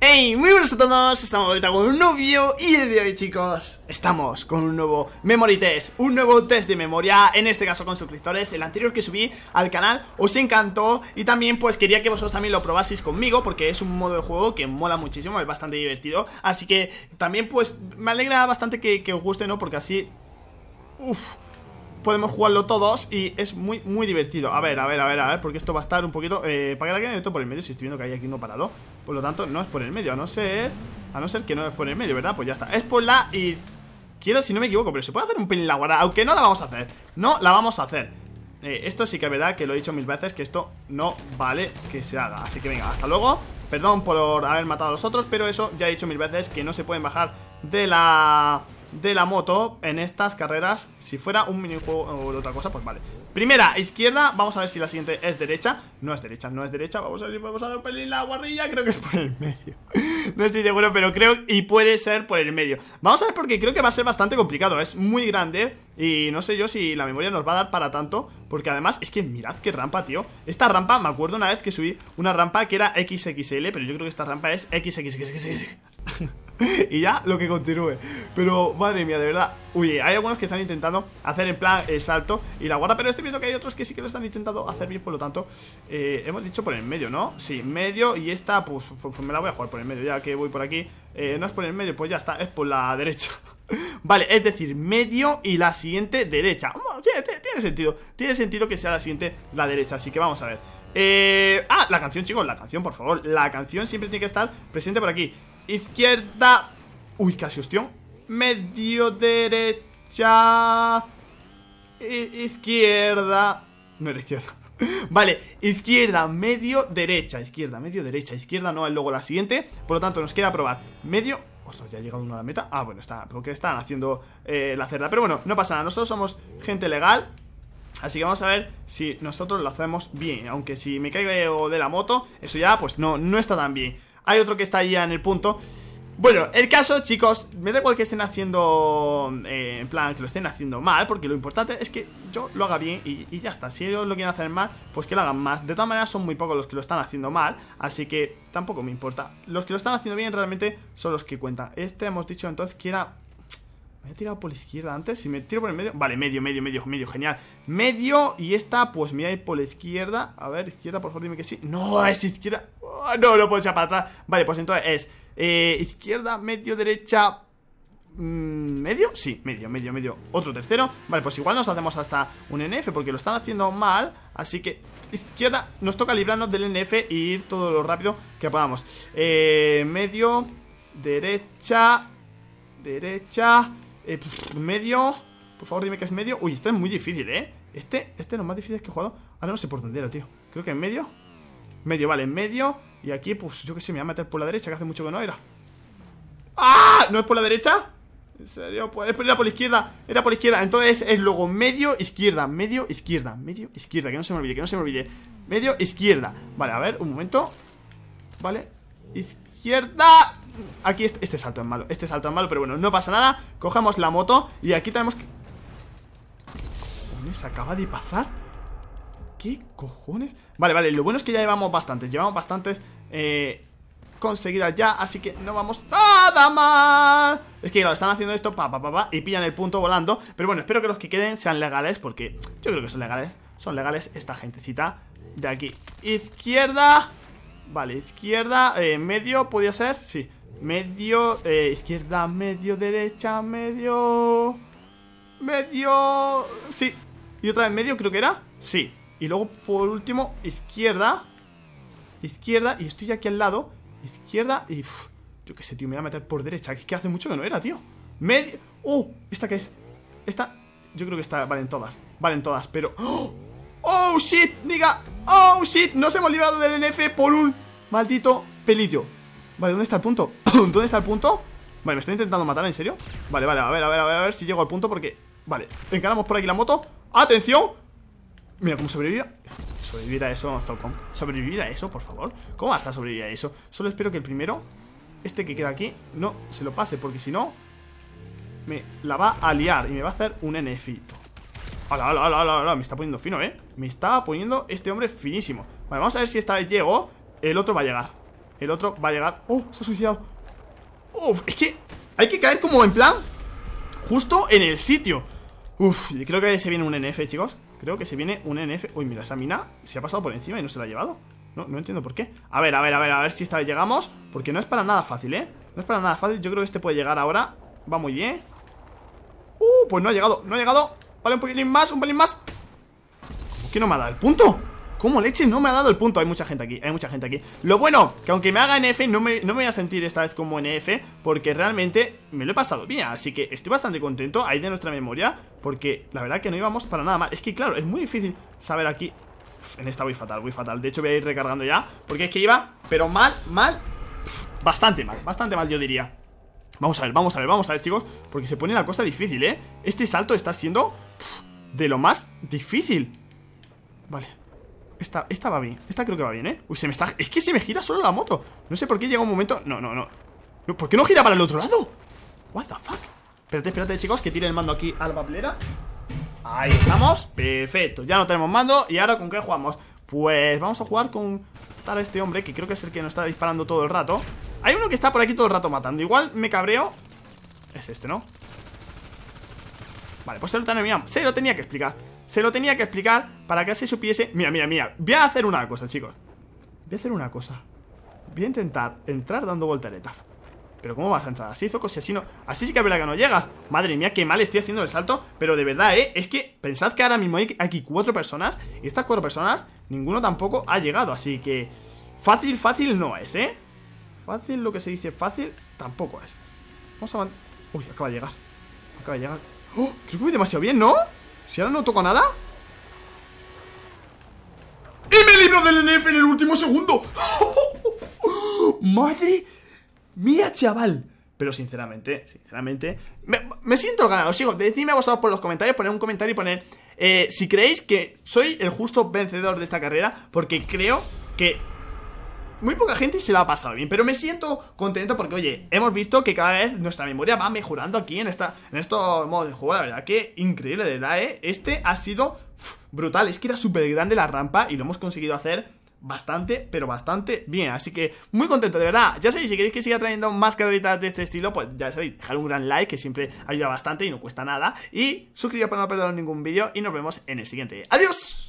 Hey, muy buenos a todos, estamos ahorita con un nuevo y el día de hoy chicos Estamos con un nuevo memory test, un nuevo test de memoria, en este caso con suscriptores El anterior que subí al canal os encantó y también pues quería que vosotros también lo probaseis conmigo Porque es un modo de juego que mola muchísimo, es bastante divertido Así que también pues me alegra bastante que, os guste, ¿no? Porque así... ¡Uf! podemos jugarlo todos y es muy, muy divertido. A ver, a ver, a ver, a ver, porque esto va a estar un poquito... Eh, para que la esto por el medio, si estoy viendo que hay aquí uno parado. Por lo tanto, no es por el medio, a no ser... A no ser que no es por el medio, ¿verdad? Pues ya está. Es por la y Quiero, si no me equivoco, pero se puede hacer un pelín la aunque no la vamos a hacer. No la vamos a hacer. Eh, esto sí que es verdad que lo he dicho mil veces, que esto no vale que se haga. Así que venga, hasta luego. Perdón por haber matado a los otros, pero eso ya he dicho mil veces que no se pueden bajar de la de la moto en estas carreras Si fuera un minijuego o otra cosa, pues vale Primera, izquierda, vamos a ver si la siguiente es derecha No es derecha, no es derecha Vamos a ver si podemos dar un pelín la guarrilla Creo que es por el medio No estoy seguro, pero creo y puede ser por el medio Vamos a ver porque creo que va a ser bastante complicado Es muy grande y no sé yo si la memoria nos va a dar para tanto Porque además, es que mirad qué rampa, tío Esta rampa, me acuerdo una vez que subí una rampa que era XXL Pero yo creo que esta rampa es XXL. y ya lo que continúe. Pero madre mía, de verdad. Uy, hay algunos que están intentando hacer en plan el salto y la guarda, pero estoy viendo que hay otros que sí que lo están intentando hacer bien, por lo tanto, eh, hemos dicho por el medio, ¿no? Sí, medio y esta, pues, pues, pues, me la voy a jugar por el medio, ya que voy por aquí. Eh, no es por el medio, pues ya está, es por la derecha. Vale, es decir, medio y la siguiente derecha tiene, sentido Tiene sentido que sea la siguiente la derecha Así que vamos a ver eh, Ah, la canción, chicos, la canción, por favor La canción siempre tiene que estar presente por aquí Izquierda Uy, casi hostión Medio, derecha Izquierda No era izquierda Vale, izquierda, medio, derecha Izquierda, medio, derecha Izquierda no luego la siguiente Por lo tanto, nos queda probar Medio Ostras, ya ha llegado uno a la meta. Ah, bueno, está, porque están haciendo eh, la cerda. Pero bueno, no pasa nada. Nosotros somos gente legal. Así que vamos a ver si nosotros lo hacemos bien. Aunque si me caigo de la moto, eso ya pues no, no está tan bien. Hay otro que está ya en el punto. Bueno, el caso, chicos, me da igual que estén haciendo, eh, en plan, que lo estén haciendo mal, porque lo importante es que yo lo haga bien y, ya está. Si ellos lo quieren hacer mal, pues que lo hagan más. De todas maneras, son muy pocos los que lo están haciendo mal, así que tampoco me importa. Los que lo están haciendo bien realmente son los que cuentan. Este hemos dicho entonces que era... Me he tirado por la izquierda antes, si me tiro por el medio... Vale, medio, medio, medio, medio, genial. Medio y esta, pues mira, por la izquierda. A ver, izquierda, por favor, dime que sí. No, es izquierda. Ah, no, lo puedo echar para atrás. Vale, pues entonces es eh, izquierda, medio, derecha, mm, ¿Medio? Sí, medio, medio, medio Otro tercero Vale, pues igual nos hacemos hasta un NF Porque lo están haciendo mal Así que izquierda Nos toca librarnos del NF Y e ir todo lo rápido que podamos eh, Medio Derecha Derecha eh, Medio Por favor dime que es medio Uy, este es muy difícil, ¿eh? Este, este es lo más difícil que he jugado Ahora no sé por dónde era, tío Creo que en medio vale en medio. Y aquí, pues yo que sé, me voy a meter por la derecha, que hace mucho que no era. ¡Ah! ¿No es por la derecha? ¿En serio? Pues era por la izquierda, era por la izquierda. Entonces es luego medio, izquierda, medio, izquierda, medio, izquierda. Que no se me olvide, que no se me olvide. Medio, izquierda. Vale, a ver, un momento. Vale, izquierda. Aquí este, este salto es malo, este salto es malo, pero bueno, no pasa nada. Cojamos la moto y aquí tenemos que... se acaba de pasar? ¿Qué cojones? Vale, vale, lo bueno es que ya llevamos bastantes Llevamos bastantes eh, conseguidas ya Así que no vamos nada mal Es que claro, están haciendo esto pa, pa, pa, pa, Y pillan el punto volando Pero bueno, espero que los que queden sean legales Porque yo creo que son legales Son legales esta gentecita de aquí Izquierda Vale, izquierda, eh, medio, ¿podía ser? Sí, medio, eh, izquierda, medio, derecha, medio Medio... Sí, y otra vez medio creo que era Sí, y luego, por último, izquierda. Izquierda, y estoy aquí al lado. Izquierda, y... yo qué sé, tío, me voy a meter por derecha. Que, que hace mucho que no era, tío. Medio... ¡Oh! ¿Esta qué es? Esta... Yo creo que Vale, valen todas. Valen todas, pero... ¡Oh! ¡Oh shit! ¡Niga! ¡Oh, shit! Nos hemos librado del NF por un maldito pelillo. Vale, ¿dónde está el punto? ¿Dónde está el punto? Vale, me estoy intentando matar, ¿en serio? Vale, vale, a ver, a ver, a ver, a ver si llego al punto porque... Vale, encaramos por aquí la moto ¡Atención! Mira, ¿cómo sobrevivir Sobrevivir a eso, Zocom. Sobrevivir a eso, por favor. ¿Cómo vas a sobrevivir a eso? Solo espero que el primero, este que queda aquí, no se lo pase, porque si no, me la va a liar y me va a hacer un NF ¡Hala, hala, hala, hala! Me está poniendo fino, ¿eh? Me está poniendo este hombre finísimo. Vale, vamos a ver si esta vez llego. El otro va a llegar. El otro va a llegar. ¡Oh! Se ha suicidado. ¡Uf! Es que hay que caer como en plan justo en el sitio. Uf, creo que se viene un NF, chicos. Creo que se viene un NF. Uy, mira, esa mina se ha pasado por encima y no se la ha llevado. No, entiendo por qué. A ver, a ver, a ver, a ver si esta vez llegamos. Porque no es para nada fácil, ¿eh? No es para nada fácil. Yo creo que este puede llegar ahora. Va muy bien. Uh, pues no ha llegado, no ha llegado. Vale, un pelín más, un pelín más. ¿Cómo que no me ha dado el punto? ¿Cómo leche no me ha dado el punto? Hay mucha gente aquí, hay mucha gente aquí Lo bueno, que aunque me haga NF no me, voy a sentir esta vez como NF e Porque realmente me lo he pasado bien Así que estoy bastante contento ahí de nuestra memoria Porque la verdad que no íbamos para nada mal Es que claro, es muy difícil saber aquí En esta voy fatal, voy fatal De hecho voy a ir recargando ya Porque es que iba, pero mal, mal Bastante mal, bastante mal yo diría Vamos a ver, vamos a ver, vamos a ver chicos Porque se pone la cosa difícil, ¿eh? Este salto está siendo... de lo más difícil Vale esta, va bien, esta creo que va bien, ¿eh? Uy, se me está... Es que se me gira solo la moto No sé por qué llega un momento... No, no, no, ¿Por qué no gira para el otro lado? What the fuck Espérate, espérate, chicos, que tire el mando aquí a la papelera Ahí estamos, perfecto Ya no tenemos mando, y ahora ¿con qué jugamos? Pues vamos a jugar con tal este hombre Que creo que es el que nos está disparando todo el rato Hay uno que está por aquí todo el rato matando Igual me cabreo Es este, ¿no? Vale, pues se lo, tenía, se lo tenía que explicar se lo tenía que explicar para que así supiese... Mira, mira, mira, voy a hacer una cosa, chicos Voy a hacer una cosa Voy a intentar entrar dando volteretas ¿Pero cómo vas a entrar? Así, Zoco, así no... Así sí que es verdad que no llegas Madre mía, qué mal estoy haciendo el salto Pero de verdad, ¿eh? Es que pensad que ahora mismo hay aquí cuatro personas Y estas cuatro personas, ninguno tampoco ha llegado Así que... Fácil, fácil no es, ¿eh? Fácil, lo que se dice fácil, tampoco es Vamos a... Uy, acaba de llegar Acaba de llegar ¡Oh! Creo que voy demasiado bien, ¿no? ¿Si ahora no toco nada? ¡Y me libro del NF en el último segundo! ¡Madre mía, chaval! Pero sinceramente, sinceramente Me, siento ganado, Sigo, Decidme a vosotros por los comentarios, poner un comentario y poner eh, Si creéis que soy el justo vencedor de esta carrera Porque creo que muy poca gente se lo ha pasado bien, pero me siento contento porque, oye, hemos visto que cada vez nuestra memoria va mejorando aquí en, esta, en estos modos de juego, la verdad que increíble, de verdad, ¿eh? Este ha sido brutal, es que era súper grande la rampa y lo hemos conseguido hacer bastante, pero bastante bien. Así que muy contento, de verdad. Ya sabéis, si queréis que siga trayendo más carreritas de este estilo, pues ya sabéis, dejar un gran like que siempre ayuda bastante y no cuesta nada. Y suscribiros para no perderos ningún vídeo y nos vemos en el siguiente. ¡Adiós!